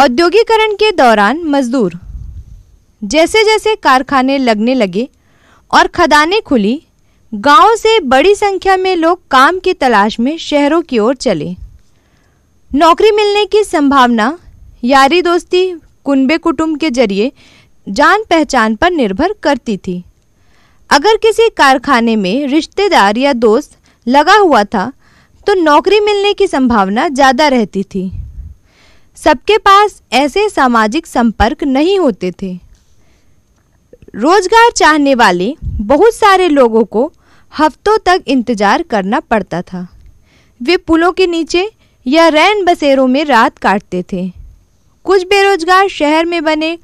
औद्योगिकरण के दौरान मजदूर जैसे जैसे कारखाने लगने लगे और खदानें खुली गांव से बड़ी संख्या में लोग काम की तलाश में शहरों की ओर चले नौकरी मिलने की संभावना यारी दोस्ती कुंबे कुटुंब के जरिए जान पहचान पर निर्भर करती थी अगर किसी कारखाने में रिश्तेदार या दोस्त लगा हुआ था तो नौकरी मिलने की संभावना ज़्यादा रहती थी सबके पास ऐसे सामाजिक संपर्क नहीं होते थे रोजगार चाहने वाले बहुत सारे लोगों को हफ्तों तक इंतजार करना पड़ता था वे पुलों के नीचे या रैन बसेरों में रात काटते थे कुछ बेरोजगार शहर में बने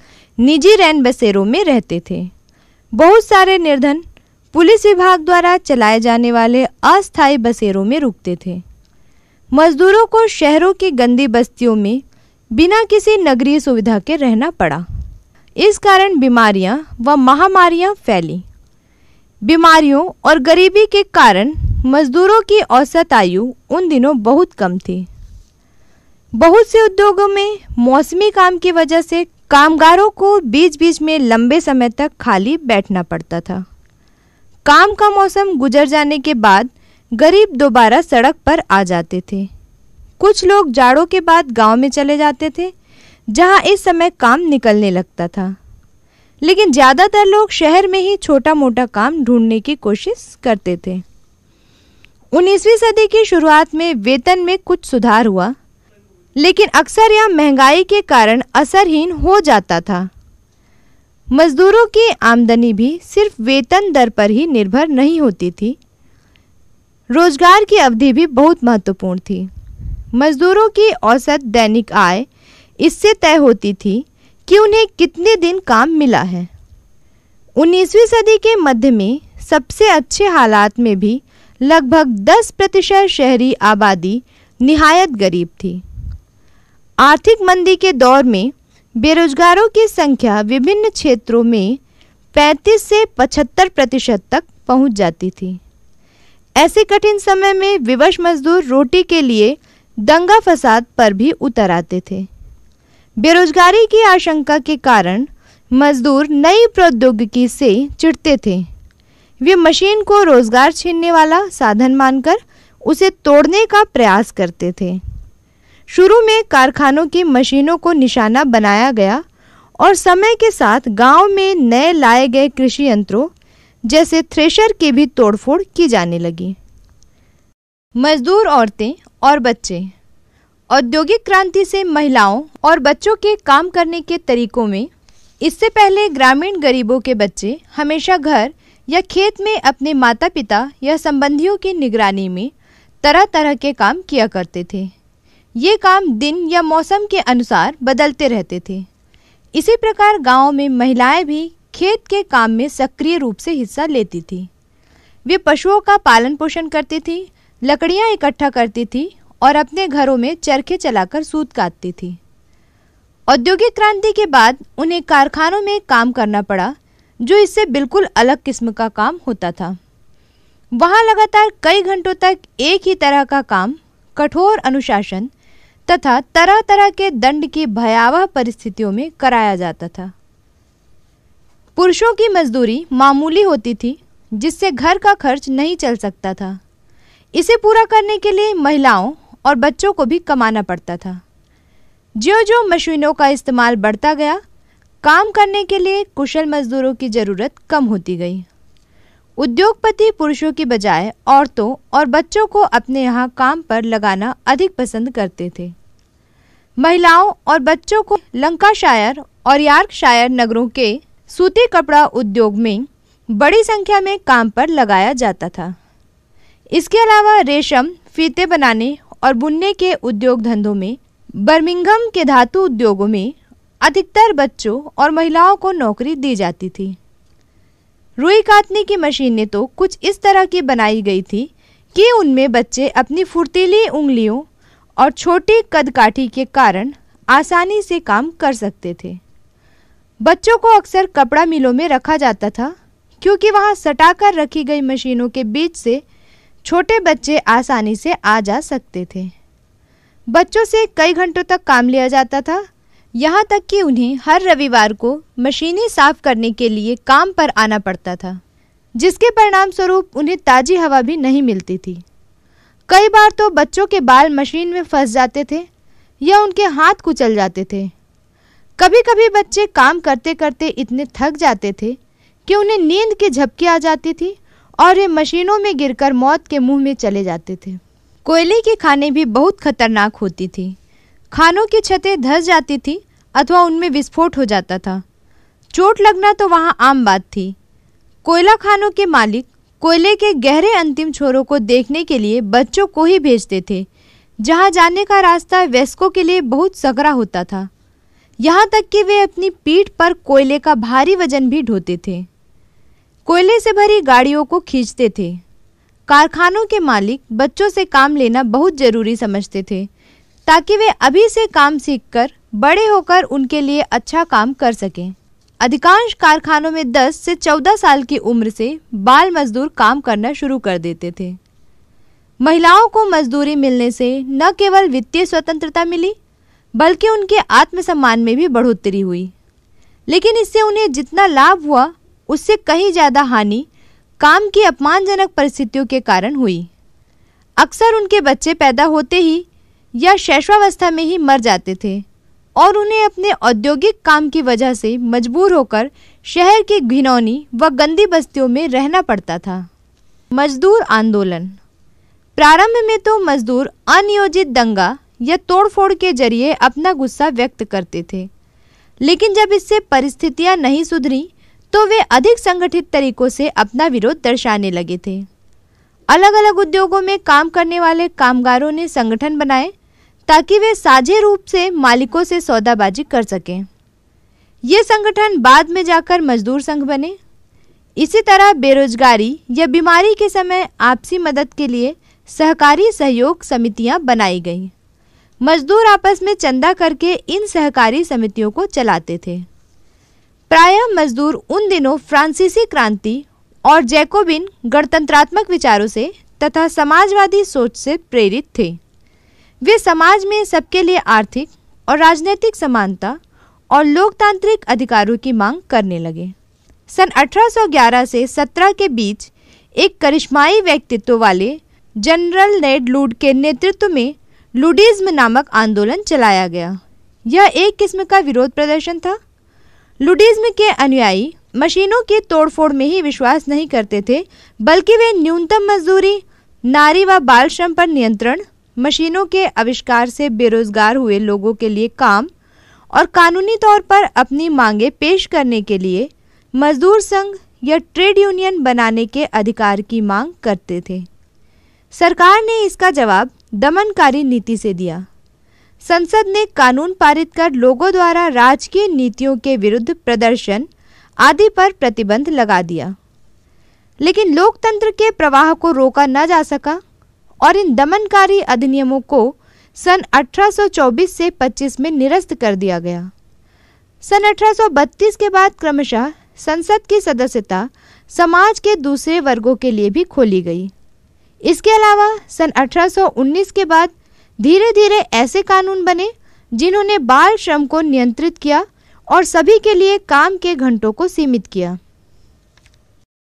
निजी रैन बसेरों में रहते थे बहुत सारे निर्धन पुलिस विभाग द्वारा चलाए जाने वाले अस्थायी बसेरों में रुकते थे मजदूरों को शहरों की गंदी बस्तियों में बिना किसी नगरीय सुविधा के रहना पड़ा इस कारण बीमारियां व महामारियां फैली बीमारियों और गरीबी के कारण मजदूरों की औसत आयु उन दिनों बहुत कम थी बहुत से उद्योगों में मौसमी काम की वजह से कामगारों को बीच बीच में लंबे समय तक खाली बैठना पड़ता था काम का मौसम गुजर जाने के बाद गरीब दोबारा सड़क पर आ जाते थे कुछ लोग जाड़ों के बाद गांव में चले जाते थे जहां इस समय काम निकलने लगता था लेकिन ज़्यादातर लोग शहर में ही छोटा मोटा काम ढूंढने की कोशिश करते थे 19वीं सदी की शुरुआत में वेतन में कुछ सुधार हुआ लेकिन अक्सर यह महंगाई के कारण असरहीन हो जाता था मजदूरों की आमदनी भी सिर्फ वेतन दर पर ही निर्भर नहीं होती थी रोजगार की अवधि भी बहुत महत्वपूर्ण थी मजदूरों की औसत दैनिक आय इससे तय होती थी कि उन्हें कितने दिन काम मिला है 19वीं सदी के मध्य में सबसे अच्छे हालात में भी लगभग 10 प्रतिशत शहरी आबादी निहायत गरीब थी आर्थिक मंदी के दौर में बेरोजगारों की संख्या विभिन्न क्षेत्रों में 35 से 75 प्रतिशत तक पहुंच जाती थी ऐसे कठिन समय में विवश मजदूर रोटी के लिए दंगा फसाद पर भी उतर आते थे बेरोजगारी की आशंका के कारण मजदूर नई प्रौद्योगिकी से चिढ़ते थे वे मशीन को रोजगार छीनने वाला साधन मानकर उसे तोड़ने का प्रयास करते थे शुरू में कारखानों की मशीनों को निशाना बनाया गया और समय के साथ गांव में नए लाए गए कृषि यंत्रों जैसे थ्रेशर की भी तोड़फोड़ की जाने लगी मजदूर औरतें और बच्चे औद्योगिक क्रांति से महिलाओं और बच्चों के काम करने के तरीकों में इससे पहले ग्रामीण गरीबों के बच्चे हमेशा घर या खेत में अपने माता पिता या संबंधियों की निगरानी में तरह तरह के काम किया करते थे ये काम दिन या मौसम के अनुसार बदलते रहते थे इसी प्रकार गाँव में महिलाएं भी खेत के काम में सक्रिय रूप से हिस्सा लेती थी वे पशुओं का पालन पोषण करती थी लकड़ियाँ इकट्ठा करती थी और अपने घरों में चरखे चलाकर सूत काटती थी औद्योगिक क्रांति के बाद उन्हें कारखानों में काम करना पड़ा जो इससे बिल्कुल अलग किस्म का काम होता था वहाँ लगातार कई घंटों तक एक ही तरह का काम कठोर अनुशासन तथा तरह तरह के दंड की भयावह परिस्थितियों में कराया जाता था पुरुषों की मजदूरी मामूली होती थी जिससे घर का खर्च नहीं चल सकता था इसे पूरा करने के लिए महिलाओं और बच्चों को भी कमाना पड़ता था ज्यो ज्यो मशीनों का इस्तेमाल बढ़ता गया काम करने के लिए कुशल मजदूरों की ज़रूरत कम होती गई उद्योगपति पुरुषों की बजाय औरतों और बच्चों को अपने यहाँ काम पर लगाना अधिक पसंद करते थे महिलाओं और बच्चों को लंकाशायर और यार्कशायर नगरों के सूती कपड़ा उद्योग में बड़ी संख्या में काम पर लगाया जाता था इसके अलावा रेशम फीते बनाने और बुनने के उद्योग धंधों में बर्मिंगम के धातु उद्योगों में अधिकतर बच्चों और महिलाओं को नौकरी दी जाती थी रुई काटने की मशीनें तो कुछ इस तरह की बनाई गई थी कि उनमें बच्चे अपनी फुर्तीली उंगलियों और छोटी कदकाठी के कारण आसानी से काम कर सकते थे बच्चों को अक्सर कपड़ा मिलों में रखा जाता था क्योंकि वहाँ सटाकर रखी गई मशीनों के बीच से छोटे बच्चे आसानी से आ जा सकते थे बच्चों से कई घंटों तक काम लिया जाता था यहाँ तक कि उन्हें हर रविवार को मशीनें साफ करने के लिए काम पर आना पड़ता था जिसके परिणाम स्वरूप उन्हें ताज़ी हवा भी नहीं मिलती थी कई बार तो बच्चों के बाल मशीन में फंस जाते थे या उनके हाथ कुचल जाते थे कभी कभी बच्चे काम करते करते इतने थक जाते थे कि उन्हें नींद की झपकी आ जाती थी और वे मशीनों में गिरकर मौत के मुंह में चले जाते थे कोयले के खाने भी बहुत खतरनाक होती थी खानों की छतें धस जाती थी अथवा उनमें विस्फोट हो जाता था चोट लगना तो वहाँ आम बात थी कोयला खानों के मालिक कोयले के गहरे अंतिम छोरों को देखने के लिए बच्चों को ही भेजते थे जहाँ जाने का रास्ता वयस्कों के लिए बहुत सकरा होता था यहाँ तक कि वे अपनी पीठ पर कोयले का भारी वजन भी ढोते थे कोयले से भरी गाड़ियों को खींचते थे कारखानों के मालिक बच्चों से काम लेना बहुत ज़रूरी समझते थे ताकि वे अभी से काम सीखकर बड़े होकर उनके लिए अच्छा काम कर सकें अधिकांश कारखानों में 10 से 14 साल की उम्र से बाल मजदूर काम करना शुरू कर देते थे महिलाओं को मजदूरी मिलने से न केवल वित्तीय स्वतंत्रता मिली बल्कि उनके आत्मसम्मान में भी बढ़ोतरी हुई लेकिन इससे उन्हें जितना लाभ हुआ उससे कहीं ज़्यादा हानि काम की अपमानजनक परिस्थितियों के कारण हुई अक्सर उनके बच्चे पैदा होते ही या शैशवावस्था में ही मर जाते थे और उन्हें अपने औद्योगिक काम की वजह से मजबूर होकर शहर की घिनौनी व गंदी बस्तियों में रहना पड़ता था मजदूर आंदोलन प्रारंभ में तो मजदूर अनियोजित दंगा या तोड़फोड़ के जरिए अपना गुस्सा व्यक्त करते थे लेकिन जब इससे परिस्थितियां नहीं सुधरी तो वे अधिक संगठित तरीकों से अपना विरोध दर्शाने लगे थे अलग अलग उद्योगों में काम करने वाले कामगारों ने संगठन बनाए ताकि वे साझे रूप से मालिकों से सौदाबाजी कर सकें ये संगठन बाद में जाकर मजदूर संघ बने इसी तरह बेरोजगारी या बीमारी के समय आपसी मदद के लिए सहकारी सहयोग समितियां बनाई गईं मजदूर आपस में चंदा करके इन सहकारी समितियों को चलाते थे प्रायः मजदूर उन दिनों फ्रांसीसी क्रांति और जैकोबिन गणतंत्रात्मक विचारों से तथा समाजवादी सोच से प्रेरित थे वे समाज में सबके लिए आर्थिक और राजनीतिक समानता और लोकतांत्रिक अधिकारों की मांग करने लगे सन 1811 से 17 के बीच एक करिश्माई व्यक्तित्व वाले जनरल नेड लूड के नेतृत्व में लुडिज्म नामक आंदोलन चलाया गया यह एक किस्म का विरोध प्रदर्शन था लुडिज्म के अनुयायी मशीनों के तोड़फोड़ में ही विश्वास नहीं करते थे बल्कि वे न्यूनतम मजदूरी नारी व बाल श्रम पर नियंत्रण मशीनों के आविष्कार से बेरोजगार हुए लोगों के लिए काम और कानूनी तौर पर अपनी मांगे पेश करने के लिए मजदूर संघ या ट्रेड यूनियन बनाने के अधिकार की मांग करते थे सरकार ने इसका जवाब दमनकारी नीति से दिया संसद ने कानून पारित कर लोगों द्वारा राजकीय नीतियों के विरुद्ध प्रदर्शन आदि पर प्रतिबंध लगा दिया लेकिन लोकतंत्र के प्रवाह को रोका न जा सका और इन दमनकारी अधिनियमों को सन 1824 से 25 में निरस्त कर दिया गया सन 1832 के बाद क्रमशः संसद की सदस्यता समाज के दूसरे वर्गों के लिए भी खोली गई इसके अलावा सन 1819 के बाद धीरे धीरे ऐसे कानून बने जिन्होंने बाल श्रम को नियंत्रित किया और सभी के लिए काम के घंटों को सीमित किया